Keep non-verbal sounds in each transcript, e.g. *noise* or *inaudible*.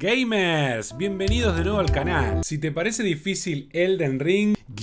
Gamers, bienvenidos de nuevo al canal. Si te parece difícil Elden Ring, *laughs*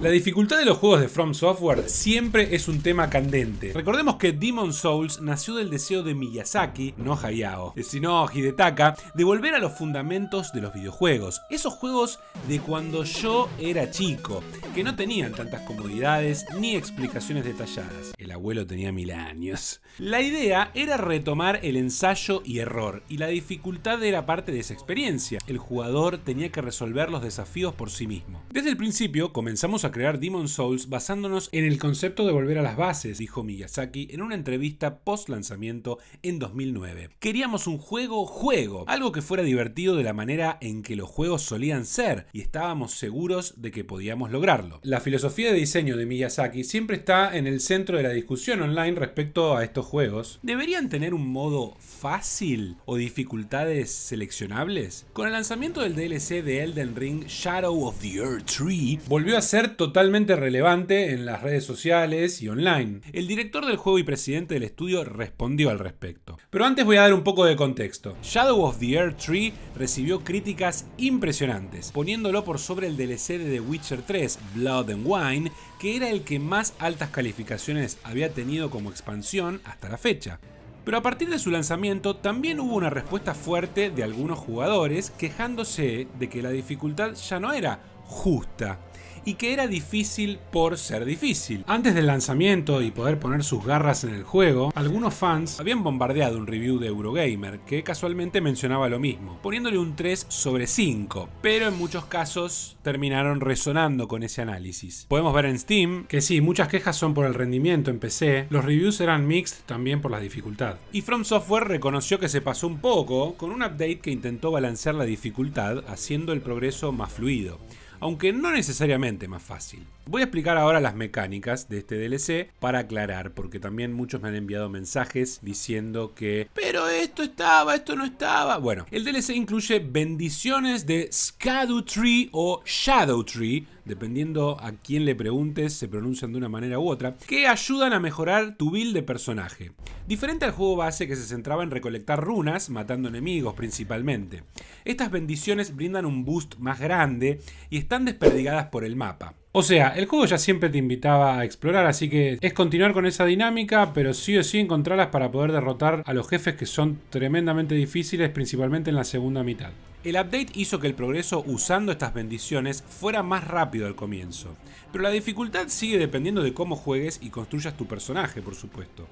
La dificultad de los juegos de From Software siempre es un tema candente. Recordemos que Demon Souls nació del deseo de Miyazaki, no Hayao, sino Hidetaka, de volver a los fundamentos de los videojuegos. Esos juegos de cuando yo era chico, que no tenían tantas comodidades ni explicaciones detalladas. El abuelo tenía mil años. La idea era retomar el ensayo y error, y la dificultad era parte de esa experiencia. El jugador tenía que resolver los desafíos por sí mismo. Desde el principio comenzamos a crear Demon Souls basándonos en el concepto de volver a las bases, dijo Miyazaki en una entrevista post lanzamiento en 2009. Queríamos un juego juego, algo que fuera divertido de la manera en que los juegos solían ser y estábamos seguros de que podíamos lograrlo. La filosofía de diseño de Miyazaki siempre está en el centro de la discusión online respecto a estos juegos. ¿Deberían tener un modo fácil o dificultades seleccionables? Con el lanzamiento del DLC de Elden Ring Shadow of the Earth Tree, volvió a ser totalmente relevante en las redes sociales y online. El director del juego y presidente del estudio respondió al respecto. Pero antes voy a dar un poco de contexto. Shadow of the Earth Tree recibió críticas impresionantes, poniéndolo por sobre el DLC de The Witcher 3, Blood and Wine, que era el que más altas calificaciones había tenido como expansión hasta la fecha. Pero a partir de su lanzamiento también hubo una respuesta fuerte de algunos jugadores quejándose de que la dificultad ya no era justa, y que era difícil por ser difícil. Antes del lanzamiento y poder poner sus garras en el juego, algunos fans habían bombardeado un review de Eurogamer que casualmente mencionaba lo mismo, poniéndole un 3 sobre 5, pero en muchos casos terminaron resonando con ese análisis. Podemos ver en Steam que si muchas quejas son por el rendimiento en PC, los reviews eran mixed también por la dificultad. Y From Software reconoció que se pasó un poco con un update que intentó balancear la dificultad haciendo el progreso más fluido aunque no necesariamente más fácil. Voy a explicar ahora las mecánicas de este DLC para aclarar, porque también muchos me han enviado mensajes diciendo que, pero esto estaba, esto no estaba. Bueno, el DLC incluye bendiciones de Skadu Tree o Shadow Tree, dependiendo a quién le preguntes, se pronuncian de una manera u otra, que ayudan a mejorar tu build de personaje. Diferente al juego base que se centraba en recolectar runas, matando enemigos principalmente. Estas bendiciones brindan un boost más grande y están desperdigadas por el mapa. O sea, el juego ya siempre te invitaba a explorar, así que es continuar con esa dinámica, pero sí o sí encontrarlas para poder derrotar a los jefes que son tremendamente difíciles, principalmente en la segunda mitad. El update hizo que el progreso usando estas bendiciones fuera más rápido al comienzo, pero la dificultad sigue dependiendo de cómo juegues y construyas tu personaje, por supuesto.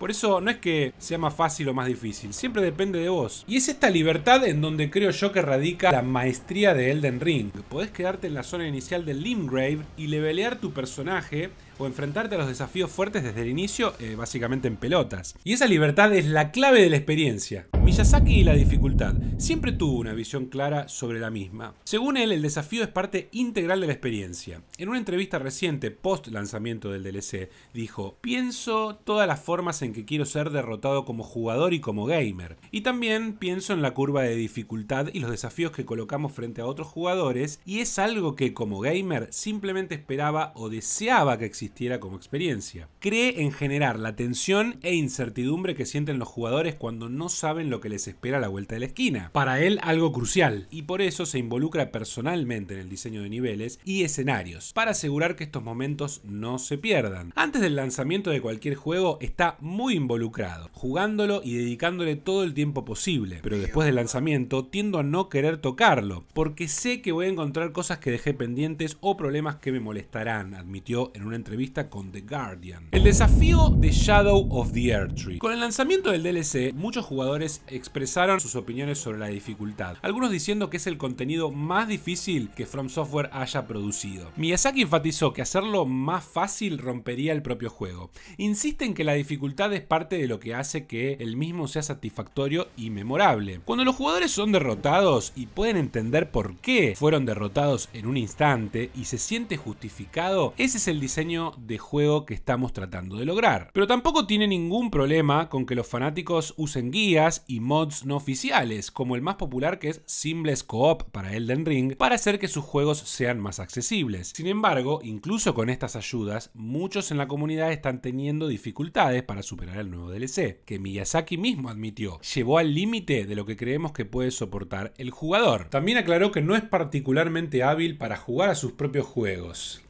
Por eso no es que sea más fácil o más difícil, siempre depende de vos. Y es esta libertad en donde creo yo que radica la maestría de Elden Ring. Podés quedarte en la zona inicial del Limgrave y levelear tu personaje o enfrentarte a los desafíos fuertes desde el inicio, eh, básicamente en pelotas. Y esa libertad es la clave de la experiencia. Miyazaki y la dificultad. Siempre tuvo una visión clara sobre la misma. Según él, el desafío es parte integral de la experiencia. En una entrevista reciente, post lanzamiento del DLC, dijo, pienso todas las formas en que quiero ser derrotado como jugador y como gamer. Y también pienso en la curva de dificultad y los desafíos que colocamos frente a otros jugadores, y es algo que como gamer simplemente esperaba o deseaba que existiera como experiencia. Cree en generar la tensión e incertidumbre que sienten los jugadores cuando no saben lo que les espera a la vuelta de la esquina. Para él algo crucial y por eso se involucra personalmente en el diseño de niveles y escenarios para asegurar que estos momentos no se pierdan. Antes del lanzamiento de cualquier juego está muy involucrado, jugándolo y dedicándole todo el tiempo posible, pero después del lanzamiento tiendo a no querer tocarlo porque sé que voy a encontrar cosas que dejé pendientes o problemas que me molestarán, admitió en un entrevista entrevista con The Guardian. El desafío de Shadow of the Earth Tree. Con el lanzamiento del DLC, muchos jugadores expresaron sus opiniones sobre la dificultad, algunos diciendo que es el contenido más difícil que From Software haya producido. Miyazaki enfatizó que hacerlo más fácil rompería el propio juego. Insiste en que la dificultad es parte de lo que hace que el mismo sea satisfactorio y memorable. Cuando los jugadores son derrotados y pueden entender por qué fueron derrotados en un instante y se siente justificado, ese es el diseño de juego que estamos tratando de lograr. Pero tampoco tiene ningún problema con que los fanáticos usen guías y mods no oficiales, como el más popular que es simples Co-op para Elden Ring, para hacer que sus juegos sean más accesibles. Sin embargo, incluso con estas ayudas, muchos en la comunidad están teniendo dificultades para superar el nuevo DLC, que Miyazaki mismo admitió, llevó al límite de lo que creemos que puede soportar el jugador. También aclaró que no es particularmente hábil para jugar a sus propios juegos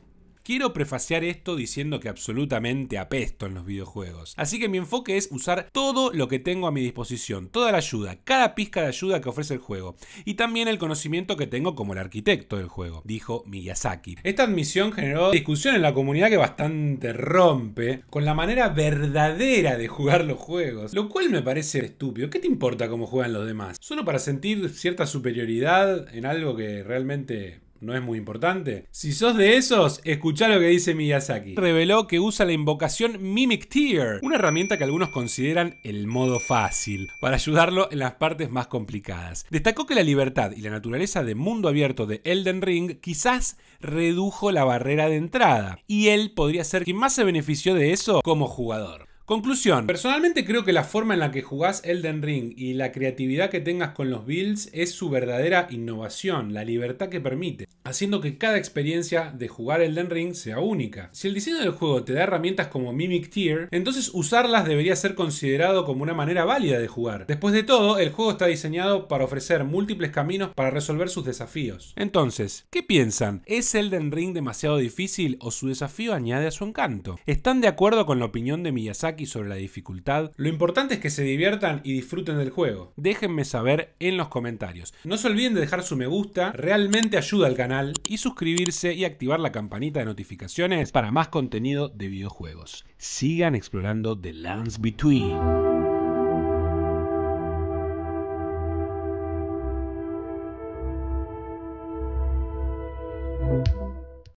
Quiero prefaciar esto diciendo que absolutamente apesto en los videojuegos. Así que mi enfoque es usar todo lo que tengo a mi disposición, toda la ayuda, cada pizca de ayuda que ofrece el juego, y también el conocimiento que tengo como el arquitecto del juego, dijo Miyazaki. Esta admisión generó discusión en la comunidad que bastante rompe con la manera verdadera de jugar los juegos, lo cual me parece estúpido. ¿Qué te importa cómo juegan los demás? Solo para sentir cierta superioridad en algo que realmente no es muy importante. Si sos de esos, escucha lo que dice Miyazaki. Reveló que usa la invocación Mimic Tear, una herramienta que algunos consideran el modo fácil, para ayudarlo en las partes más complicadas. Destacó que la libertad y la naturaleza de mundo abierto de Elden Ring quizás redujo la barrera de entrada, y él podría ser quien más se benefició de eso como jugador. Conclusión. Personalmente creo que la forma en la que jugás Elden Ring y la creatividad que tengas con los builds es su verdadera innovación, la libertad que permite, haciendo que cada experiencia de jugar Elden Ring sea única. Si el diseño del juego te da herramientas como Mimic Tier, entonces usarlas debería ser considerado como una manera válida de jugar. Después de todo, el juego está diseñado para ofrecer múltiples caminos para resolver sus desafíos. Entonces, ¿qué piensan? ¿Es Elden Ring demasiado difícil o su desafío añade a su encanto? ¿Están de acuerdo con la opinión de Miyazaki y sobre la dificultad. Lo importante es que se diviertan y disfruten del juego. Déjenme saber en los comentarios. No se olviden de dejar su me gusta, realmente ayuda al canal, y suscribirse y activar la campanita de notificaciones para más contenido de videojuegos. Sigan explorando The Lands Between.